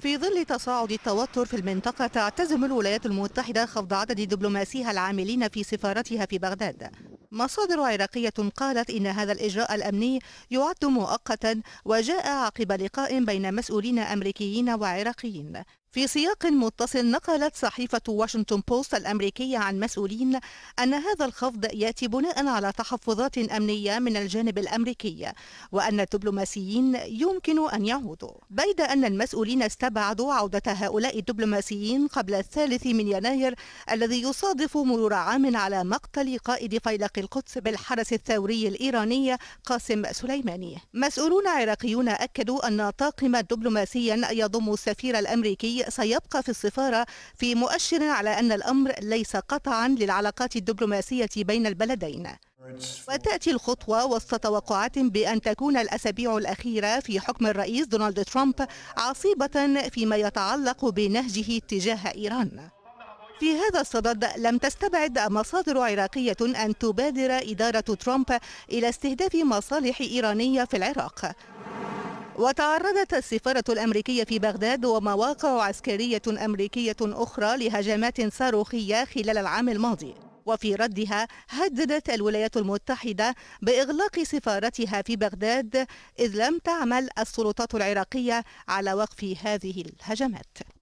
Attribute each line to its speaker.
Speaker 1: في ظل تصاعد التوتر في المنطقة تعتزم الولايات المتحدة خفض عدد دبلوماسيها العاملين في سفارتها في بغداد مصادر عراقية قالت إن هذا الإجراء الأمني يعد مؤقتا وجاء عقب لقاء بين مسؤولين أمريكيين وعراقيين في سياق متصل نقلت صحيفة واشنطن بوست الأمريكية عن مسؤولين أن هذا الخفض يأتي بناء على تحفظات أمنية من الجانب الأمريكي وأن الدبلوماسيين يمكن أن يعودوا بيد أن المسؤولين استبعدوا عودة هؤلاء الدبلوماسيين قبل الثالث من يناير الذي يصادف مرور عام على مقتل قائد فيلق القدس بالحرس الثوري الإيراني قاسم سليماني مسؤولون عراقيون أكدوا أن طاقم دبلوماسيا يضم السفير الأمريكي سيبقى في السفارة في مؤشر على أن الأمر ليس قطعا للعلاقات الدبلوماسية بين البلدين وتأتي الخطوة وسط توقعات بأن تكون الأسابيع الأخيرة في حكم الرئيس دونالد ترامب عصيبة فيما يتعلق بنهجه تجاه إيران في هذا الصدد لم تستبعد مصادر عراقية أن تبادر إدارة ترامب إلى استهداف مصالح إيرانية في العراق وتعرضت السفارة الأمريكية في بغداد ومواقع عسكرية أمريكية أخرى لهجمات صاروخية خلال العام الماضي وفي ردها هددت الولايات المتحدة بإغلاق سفارتها في بغداد إذ لم تعمل السلطات العراقية على وقف هذه الهجمات